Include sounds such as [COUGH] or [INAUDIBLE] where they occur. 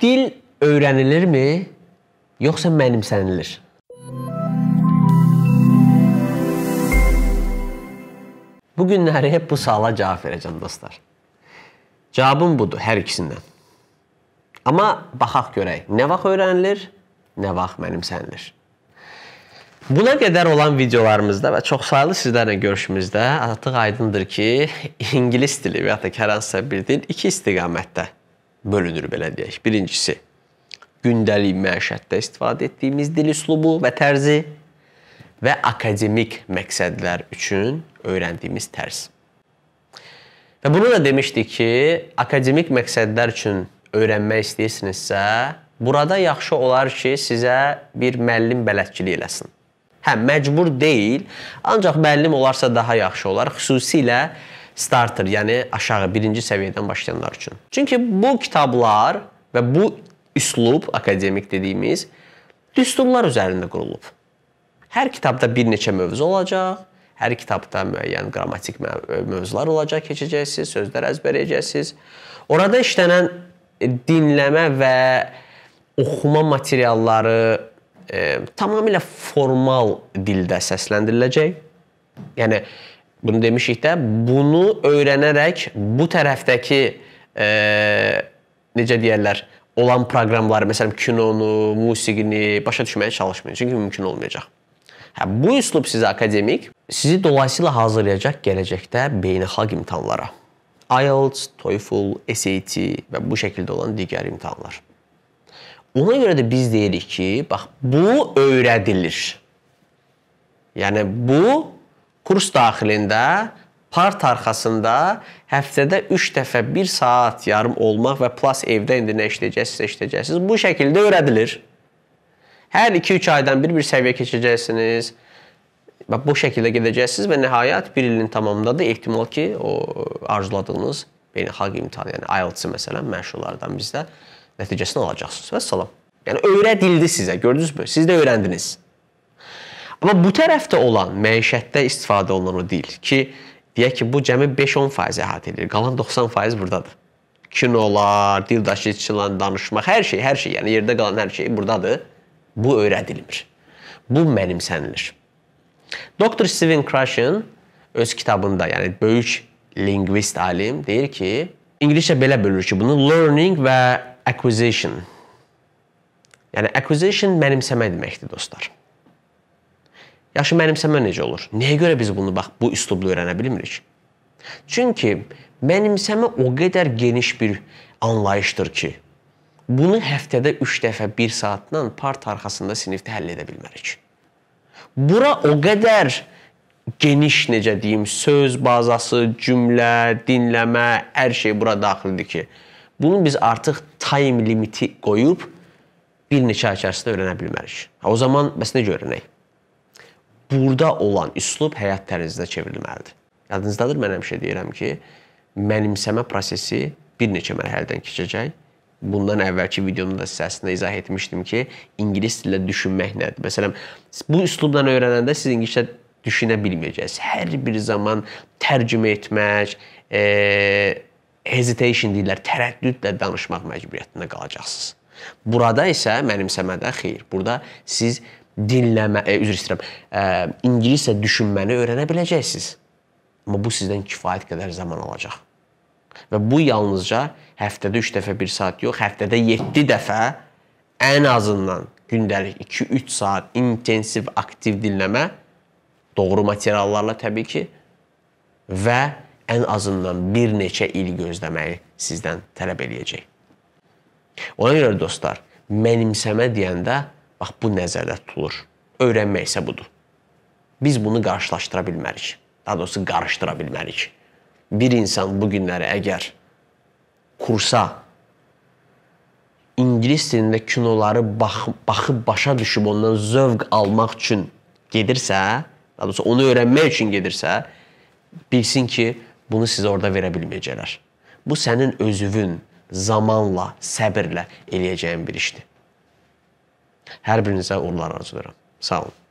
Dil öyrənilirmi, yoxsa mənimsənilir? Bu günləri hep bu suala cavab verəcəm dostlar. Cavabım budur hər ikisindən. Amma baxaq görək, nə vaxt öyrənilir, nə vaxt mənimsənilir. Buna qədər olan videolarımızda və çoxsaylı sizlərlə görüşümüzdə artıq aydındır ki, [LAUGHS] ingilis dili və ya da hər hansısa bir dil iki istiqamətdə bölünür belə deyək. Birincisi, gündəlik məişətdə istifadə etdiyimiz dil üslubu və tərzi və akademik məqsədlər üçün öyrəndiyimiz tərz. Və bunu da demişdik ki, akademik məqsədlər üçün öyrənmək istəyirsinizsə, burada yaxşı olar ki, sizə bir müəllim bələdçilik eləsin. Hə, məcbur deyil, ancaq müəllim olarsa daha yaxşı olar. Xüsusilə starter, yəni aşağı birinci səviyyədən başlayanlar üçün. Çünki bu kitablar və bu üslub, akademik dediyimiz, düsturlar üzərində qurulub. Hər kitabda bir neçə mövzu olacaq, hər kitabda müəyyən qrammatik e, mövzular olacaq, keçəcəksiniz, sözlər əzbərləyəcəksiniz. Orada işlənən e, dinləmə və oxuma materialları e, tamamilə formal dildə səsləndiriləcək. Yəni bunu demişik də, bunu öyrənərək bu tərəfdəki e, necə deyərlər, olan proqramları, məsələn, kinonu, musiqini başa düşməyə çalışmayın, çünki mümkün olmayacaq. Hə, bu üslub sizə akademik, sizi dolayısıyla hazırlayacaq gələcəkdə beynəlxalq imtahanlara. IELTS, TOEFL, SAT və bu şəkildə olan digər imtahanlar. Ona görə də biz deyirik ki, bax bu öyrədilir. Yəni bu kurs daxilində part arxasında həftədə 3 dəfə 1 saat yarım olmaq və plus evdə indi nə işləyəcəksiniz, işləyəcəksiniz. Bu şəkildə öyrədilir. Hər 2-3 aydan bir bir səviyyə keçəcəksiniz. Və bu şəkildə gedəcəksiniz və nəhayət 1 ilin tamamında da ehtimal ki, o arzuladığınız beynəlxalq imtahan, yəni IELTS məsələn məşhurlardan bizdə nəticəsini alacaqsınız. Və salam. Yəni öyrədildi sizə, gördünüzmü? Siz də öyrəndiniz. Amma bu tərəfdə olan məişətdə istifadə olunan o dil ki, deyək ki, bu cəmi 5-10% əhatə edir. Qalan 90% burdadır. Kinolar, dildaşı içilən danışmaq, hər şey, hər şey, yəni yerdə qalan hər şey burdadır. Bu öyrədilmir. Bu mənimsənilir. Doktor Steven Krashen öz kitabında, yəni böyük lingvist alim deyir ki, ingiliscə belə bölür ki, bunu learning və acquisition. Yəni acquisition mənimsəmə deməkdir dostlar. Yaxşı, mənimsəmə necə olur? Nəyə görə biz bunu bax bu üslubla öyrənə bilmirik? Çünki mənimsəmə o qədər geniş bir anlayışdır ki, bunu həftədə 3 dəfə 1 saatla part arxasında sinifdə həll edə bilmərik. Bura o qədər geniş necə deyim, söz bazası, cümlə, dinləmə, hər şey bura daxildir ki, bunu biz artıq time limiti qoyub bir neçə ay içərisində öyrənə bilmərik. O zaman bəs necə öyrənək? burada olan üslub həyat tərzinə çevrilməlidir. Yadınızdadır mən həmişə deyirəm ki, mənimsəmə prosesi bir neçə mərhələdən keçəcək. Bundan əvvəlki videomda da sizə əslində izah etmişdim ki, ingilis dilində düşünmək nədir? Məsələn, bu üslubdan öyrənəndə siz ingiliscə düşünə bilməyəcəksiniz. Hər bir zaman tərcümə etmək, e, hesitation deyirlər, tərəddüdlə danışmaq məcburiyyətində qalacaqsınız. Burada isə mənimsəmədə xeyr. Burada siz dinləmə, e, üzr istəyirəm, e, ingiliscə düşünməni öyrənə biləcəksiniz. Amma bu sizdən kifayət qədər zaman alacaq. Və bu yalnızca həftədə 3 dəfə 1 saat yox, həftədə 7 dəfə ən azından gündəlik 2-3 saat intensiv aktiv dinləmə, doğru materiallarla təbii ki, və ən azından bir neçə il gözləməyi sizdən tələb eləyəcək. Ona görə dostlar, mənimsəmə deyəndə Bax bu nəzərdə tutulur. Öyrənmək isə budur. Biz bunu qarşılaşdıra bilmərik. Daha doğrusu qarışdıra bilmərik. Bir insan bu günləri əgər kursa ingilis dilində kinoları bax, baxıb başa düşüb ondan zövq almaq üçün gedirsə, daha doğrusu onu öyrənmək üçün gedirsə, bilsin ki, bunu sizə orada verə bilməyəcəklər. Bu sənin özünün zamanla, səbirlə eləyəcəyin bir işdir. Hər birinizə uğurlar arzulayıram. Sağ olun.